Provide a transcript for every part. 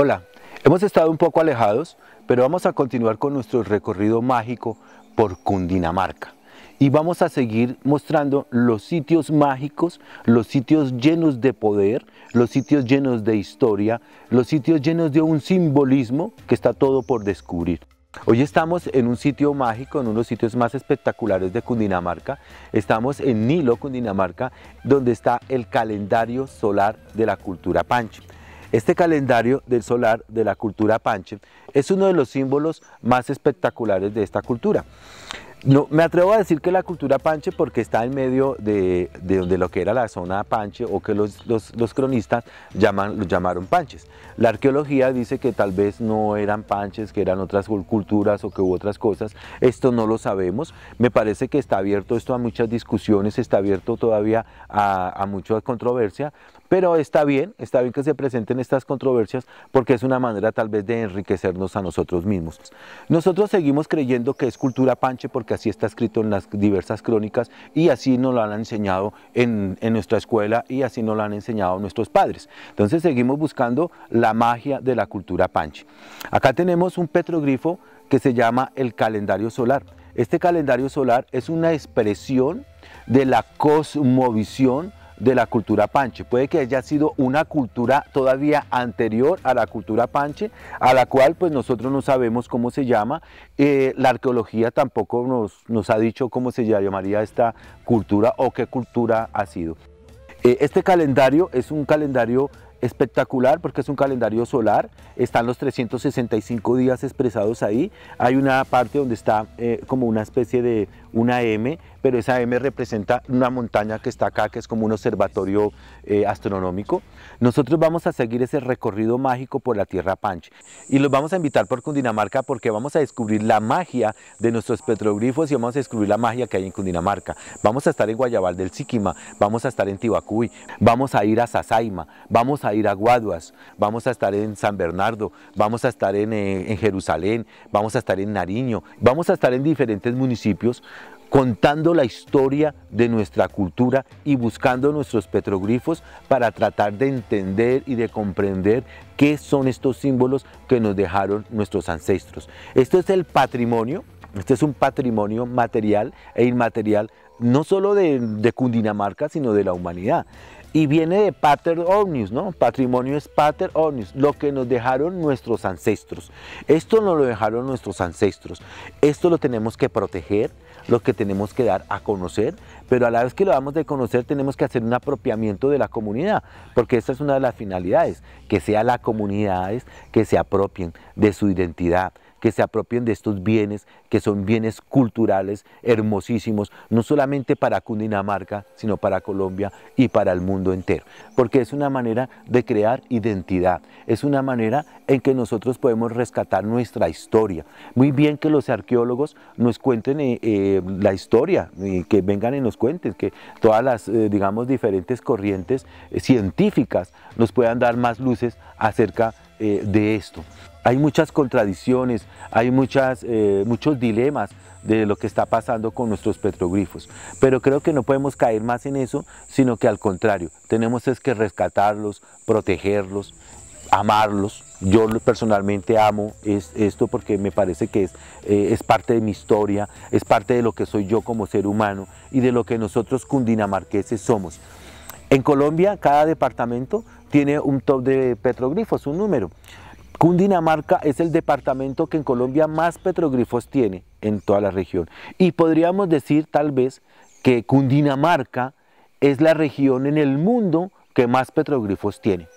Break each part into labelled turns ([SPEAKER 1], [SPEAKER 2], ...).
[SPEAKER 1] Hola, hemos estado un poco alejados, pero vamos a continuar con nuestro recorrido mágico por Cundinamarca. Y vamos a seguir mostrando los sitios mágicos, los sitios llenos de poder, los sitios llenos de historia, los sitios llenos de un simbolismo que está todo por descubrir. Hoy estamos en un sitio mágico, en uno de los sitios más espectaculares de Cundinamarca. Estamos en Nilo, Cundinamarca, donde está el calendario solar de la cultura Panche. Este calendario del solar de la cultura Panche es uno de los símbolos más espectaculares de esta cultura. No, me atrevo a decir que la cultura panche porque está en medio de, de, lo que era la zona panche o que los, cronistas llaman, llamaron panches. La arqueología dice que tal vez no eran panches, que eran otras culturas o que hubo otras cosas. Esto no lo sabemos. Me parece que está abierto esto a muchas discusiones, está abierto todavía a, a mucha controversia, pero está bien, está bien que se presenten estas controversias porque es una manera tal vez de enriquecernos a nosotros mismos. Nosotros seguimos creyendo que es cultura panche porque así está escrito en las diversas crónicas y así nos lo han enseñado en, nuestra escuela y así nos lo han enseñado nuestros padres. Entonces seguimos buscando la magia de la cultura panche. Acá tenemos un petroglifo que se llama el calendario solar. Este calendario solar es una expresión de la cosmovisión de la cultura panche. Puede que haya sido una cultura todavía anterior a la cultura panche, a la cual pues nosotros no sabemos cómo se llama. Eh, la arqueología tampoco nos, nos ha dicho cómo se llamaría esta cultura o qué cultura ha sido. Eh, este calendario es un calendario espectacular porque es un calendario solar, están los 365 días expresados ahí, hay una parte donde está eh, como una especie de una M, pero esa M representa una montaña que está acá, que es como un observatorio astronómico. Nosotros vamos a seguir ese recorrido mágico por la Tierra Panch y los vamos a invitar por Cundinamarca porque vamos a descubrir la magia de nuestros petroglifos y vamos a descubrir la magia que hay en Cundinamarca. Vamos a estar en Guayabal del Siquima, vamos a estar en Tibacuy, vamos a ir a Sasaima, vamos a ir a Guaduas, vamos a estar en San Bernardo, vamos a estar en, en Jerusalén, vamos a estar en Nariño, vamos a estar en diferentes municipios contando la historia de nuestra cultura y buscando nuestros petroglifos para tratar de entender y de comprender qué son estos símbolos que nos dejaron nuestros ancestros. Esto es el patrimonio, este es un patrimonio material e inmaterial, no solo de, Cundinamarca, sino de la humanidad. Y viene de pater omnius, ¿no? Patrimonio es pater omnius, lo que nos dejaron nuestros ancestros. Esto no lo dejaron nuestros ancestros. Esto lo tenemos que proteger, lo que tenemos que dar a conocer, pero a la vez que lo damos de conocer tenemos que hacer un apropiamiento de la comunidad, porque esa es una de las finalidades, que sea la comunidades que se apropien de su identidad, que se apropien de estos bienes, que son bienes culturales hermosísimos, no solamente para Cundinamarca, sino para Colombia y para el mundo entero, porque es una manera de crear identidad, es una manera en que nosotros podemos rescatar nuestra historia. Muy bien que los arqueólogos nos cuenten eh, eh, la historia, que vengan y nos cuenten, que todas las, eh, digamos, diferentes corrientes científicas nos puedan dar más luces acerca de eh, de esto. Hay muchas contradicciones, hay eh, muchos dilemas de lo que está pasando con nuestros petroglifos, pero creo que no podemos caer más en eso, sino que al contrario, tenemos es que rescatarlos, protegerlos, amarlos. Yo personalmente amo esto porque me parece que es, eh, es parte de mi historia, es parte de lo que soy yo como ser humano y de lo que nosotros cundinamarqueses somos. En Colombia, cada departamento tiene un top de petroglifos, un número. Cundinamarca es el departamento que en Colombia más petroglifos tiene en toda la región. Y podríamos decir tal vez que Cundinamarca es la región en el mundo que más petroglifos tiene.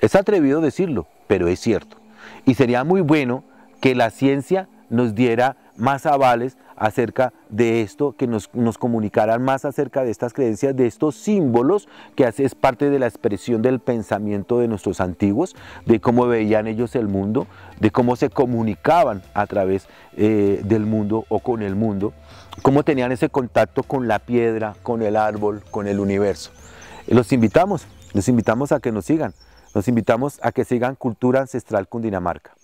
[SPEAKER 1] Es atrevido decirlo, pero es cierto. Y sería muy bueno que la ciencia nos diera más avales acerca de esto, que nos, nos comunicaran más acerca de estas creencias, de estos símbolos que es parte de la expresión del pensamiento de nuestros antiguos, de cómo veían ellos el mundo, de cómo se comunicaban a través eh, del mundo o con el mundo, cómo tenían ese contacto con la piedra, con el árbol, con el universo. Los invitamos, los invitamos a que nos sigan, los invitamos a que sigan Cultura Ancestral Dinamarca.